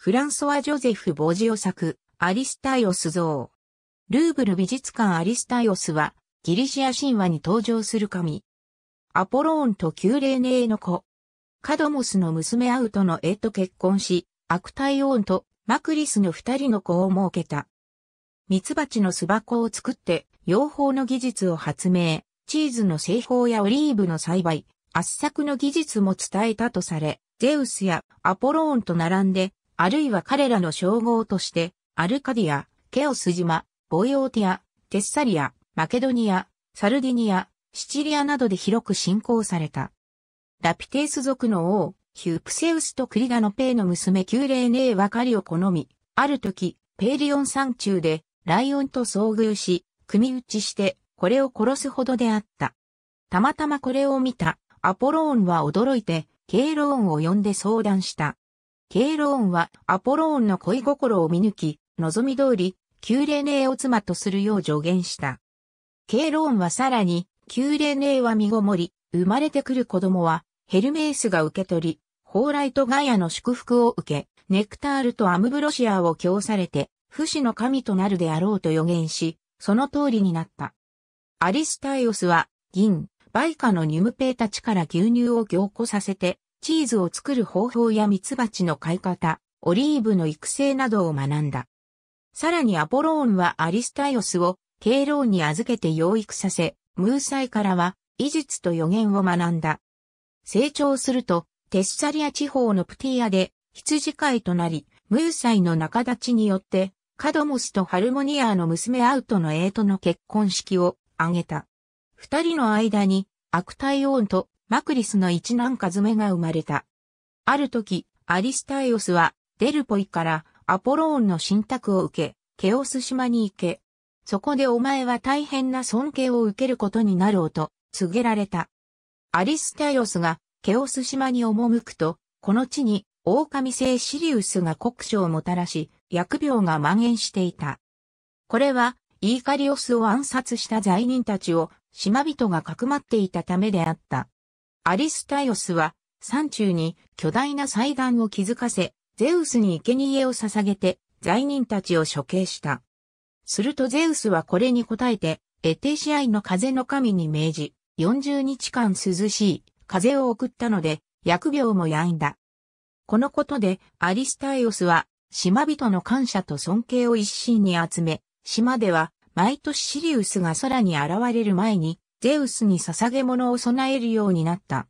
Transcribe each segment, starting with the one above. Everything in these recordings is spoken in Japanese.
フランソワ・ジョゼフ・ボジオ作、アリスタイオス像。ルーブル美術館アリスタイオスは、ギリシア神話に登場する神。アポローンとキューレーネーの子。カドモスの娘アウトの絵と結婚し、アクタイオーンとマクリスの二人の子を設けた。ミツバチの巣箱を作って、養蜂の技術を発明、チーズの製法やオリーブの栽培、圧搾の技術も伝えたとされ、ゼウスやアポローンと並んであるいは彼らの称号として、アルカディア、ケオス島、ボイオーティア、テッサリア、マケドニア、サルディニア、シチリアなどで広く信仰された。ラピテース族の王、ヒュープセウスとクリガのペイの娘キューレーネーは狩りを好み、ある時、ペイリオン山中で、ライオンと遭遇し、組打ちして、これを殺すほどであった。たまたまこれを見た、アポローンは驚いて、ケイローンを呼んで相談した。ケイローンはアポローンの恋心を見抜き、望み通り、キューレネーを妻とするよう助言した。ケイローンはさらに、キューレネーは身ごもり、生まれてくる子供は、ヘルメースが受け取り、蓬莱とガヤの祝福を受け、ネクタールとアムブロシアを供されて、不死の神となるであろうと予言し、その通りになった。アリスタイオスは、銀、バイカのニュムペイたちから牛乳を凝固させて、チーズを作る方法やミツバチの飼い方、オリーブの育成などを学んだ。さらにアポローンはアリスタイオスをケイローンに預けて養育させ、ムーサイからは、医術と予言を学んだ。成長すると、テッサリア地方のプティアで羊飼いとなり、ムーサイの仲立ちによって、カドモスとハルモニアの娘アウトのエイトの結婚式を挙げた。二人の間に、アクタイオーンとマクリスの一男カズメが生まれた。ある時、アリスタイオスは、デルポイからアポローンの信託を受け、ケオス島に行け。そこでお前は大変な尊敬を受けることになろうと、告げられた。アリスタイオスが、ケオス島に赴くと、この地に、狼星シリウスが国書をもたらし、疫病が蔓延していた。これは、イーカリオスを暗殺した罪人たちを、島人がかくまっていたためであった。アリスタイオスは、山中に巨大な祭壇を築かせ、ゼウスに生贄を捧げて、罪人たちを処刑した。するとゼウスはこれに応えて、エテシアイの風の神に命じ、40日間涼しい風を送ったので、疫病も病んだ。このことで、アリスタイオスは、島人の感謝と尊敬を一心に集め、島では、毎年シリウスが空に現れる前に、ゼウスに捧げ物を備えるようになった。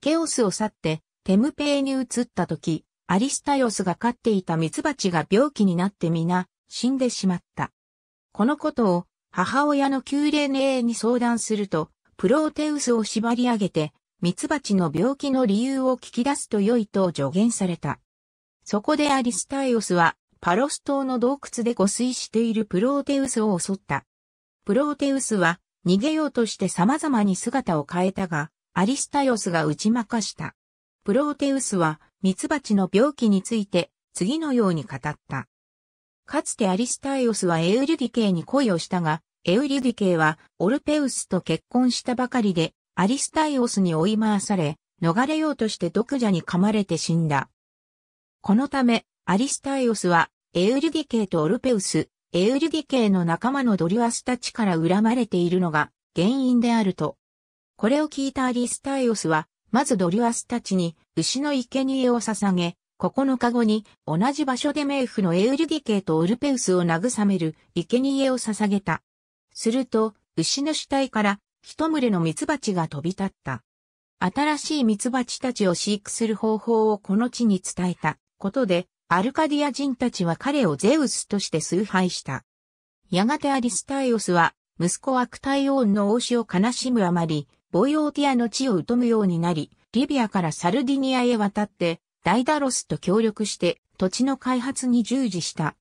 ケオスを去って、テムペイに移った時、アリスタヨスが飼っていたミツバチが病気になって皆、死んでしまった。このことを、母親のキューレネーに相談すると、プローテウスを縛り上げて、ミツバチの病気の理由を聞き出すと良いと助言された。そこでアリスタイオスは、パロス島の洞窟で護水しているプローテウスを襲った。プローテウスは、逃げようとして様々に姿を変えたが、アリスタヨスが打ち負かした。プロテウスは、ミツバチの病気について、次のように語った。かつてアリスタイオスはエウリディケイに恋をしたが、エウリディケイはオルペウスと結婚したばかりで、アリスタイオスに追い回され、逃れようとして毒蛇に噛まれて死んだ。このため、アリスタイオスはエウリディケイとオルペウス、エウリディ系の仲間のドリュアスたちから恨まれているのが原因であると。これを聞いたアリスタイオスは、まずドリュアスたちに牛の生贄を捧げ、9日後に同じ場所で冥府のエウリディ系とオルペウスを慰める生贄を捧げた。すると、牛の死体から一群れの蜜蜂が飛び立った。新しい蜜蜂たちを飼育する方法をこの地に伝えたことで、アルカディア人たちは彼をゼウスとして崇拝した。やがてアリスタイオスは、息子アクタイオンの王子を悲しむあまり、ボイオーティアの地を疎むようになり、リビアからサルディニアへ渡って、ダイダロスと協力して土地の開発に従事した。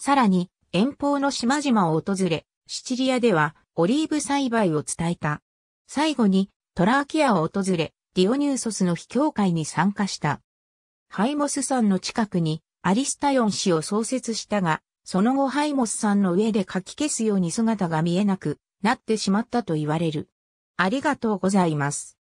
さらに、遠方の島々を訪れ、シチリアではオリーブ栽培を伝えた。最後に、トラーキアを訪れ、ディオニューソスの秘境会に参加した。ハイモス山の近くにアリスタヨン氏を創設したが、その後ハイモスさんの上で書き消すように姿が見えなくなってしまったと言われる。ありがとうございます。